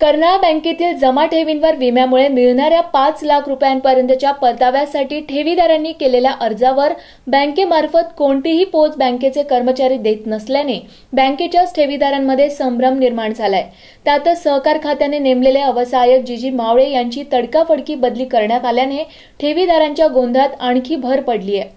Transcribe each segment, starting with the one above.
कर्नाळा बँकेतील जमा ठेवींवर विम्यामुळे मिळणाऱ्या पाच लाख रुपयांपर्यंतच्या परताव्यासाठी ठेवीदारांनी केलेल्या अर्जावर बँकेमार्फत कोणतीही पोच बँकेचे कर्मचारी देत नसल्याने बँकेच्याच ठेवीदारांमध्ये संभ्रम निर्माण झालाय त्यातच सहकार खात्याने नेमलेले अवसायक जीजी मावळे यांची तडकाफडकी बदली करण्यात आल्याने ठेवीदारांच्या गोंधळात आणखी भर पडली आहे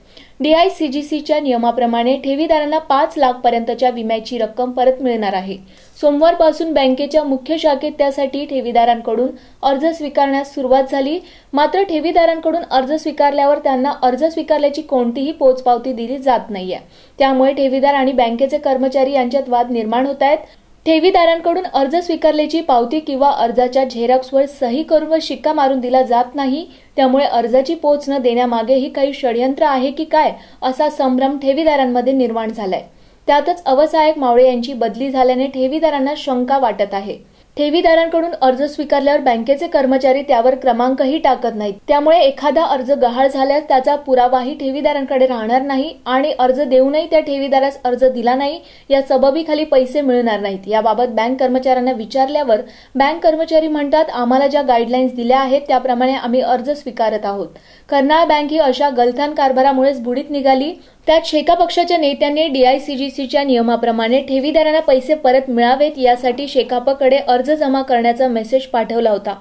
डीआयसीजीसीच्या नियमाप्रमाणे ठेवीदारांना पाच लाखपर्यंतच्या विम्याची रक्कम परत मिळणार आहे सोमवारपासून बँकेच्या मुख्य शाखेत त्यासाठी ठेवीदारांकडून अर्ज स्वीकारण्यास सुरुवात झाली मात्र ठेवीदारांकडून अर्ज स्वीकारल्यावर त्यांना अर्ज स्वीकारल्याची कोणतीही पोचपावती दिली जात नाहीये त्यामुळे ठेवीदार आणि बँकेचे कर्मचारी यांच्यात वाद निर्माण होत आहेत ठेवीदारांकडून अर्ज स्वीकारल्याची पावती किंवा अर्जाच्या झेरॉक्सवर सही करून व शिक्का मारून दिला जात नाही त्यामुळे अर्जाची पोच न देण्यामागेही काही षडयंत्र आहे की काय असा संभ्रम ठेवीदारांमध्ये निर्माण झालाय त्यातच अवसायक मावळे यांची बदली झाल्याने ठेवीदारांना शंका वाटत आहे ठेवीदारांकडून अर्ज स्वीकारल्यावर बँकेचे कर्मचारी त्यावर क्रमांकही टाकत नाहीत त्यामुळे एखादा अर्ज गहाळ झाल्यास त्याचा पुरावाही ठेवीदारांकडे राहणार नाही आणि अर्ज देऊनही त्या ठेवीदारास अर्ज दिला नाही या सबबीखाली पैसे मिळणार नाहीत याबाबत बँक कर्मचाऱ्यांना विचारल्यावर बँक कर्मचारी म्हणतात आम्हाला ज्या गाईडलाईन्स दिल्या आहेत त्याप्रमाणे आम्ही अर्ज स्वीकारत आहोत कर्नाळ बँक ही अशा गलथान कारभारामुळेच बुडीत निघाली त्यात शेका पक्षाच्या नेत्यांनी डीआयसीजीसीच्या नियमाप्रमाणे ठेवीदारांना पैसे परत मिळावेत यासाठी शेकापकडे अर्ज जमा करण्याचा मेसेज पाठवला होता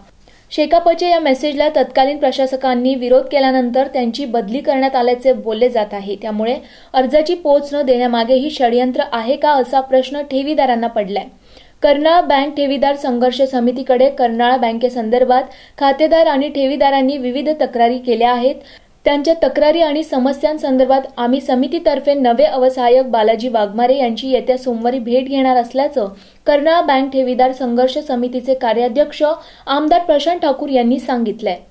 शेकापच्या या मेसेजला तत्कालीन प्रशासकांनी विरोध केल्यानंतर त्यांची बदली करण्यात आल्याचे बोलले जात आहे त्यामुळे अर्जाची पोच न देण्यामागेही षडयंत्र आहे का असा प्रश्न ठेवीदारांना पडलाय कर्नाळा बँक ठेवीदार संघर्ष समितीकडे कर्नाळा बँकेसंदर्भात खातेदार आणि ठेवीदारांनी विविध तक्रारी केल्या आहेत त्यांच्या तक्रारी आणि समस्यांसंदर्भात आम्ही समितीतर्फे नवे अवसायक बालाजी वाघमारे यांची येत्या सोमवारी भेट घेणार असल्याचं कर्नाळा बँक ठेवीदार संघर्ष समितीचे कार्याध्यक्ष आमदार प्रशांत ठाकूर यांनी सांगितलंय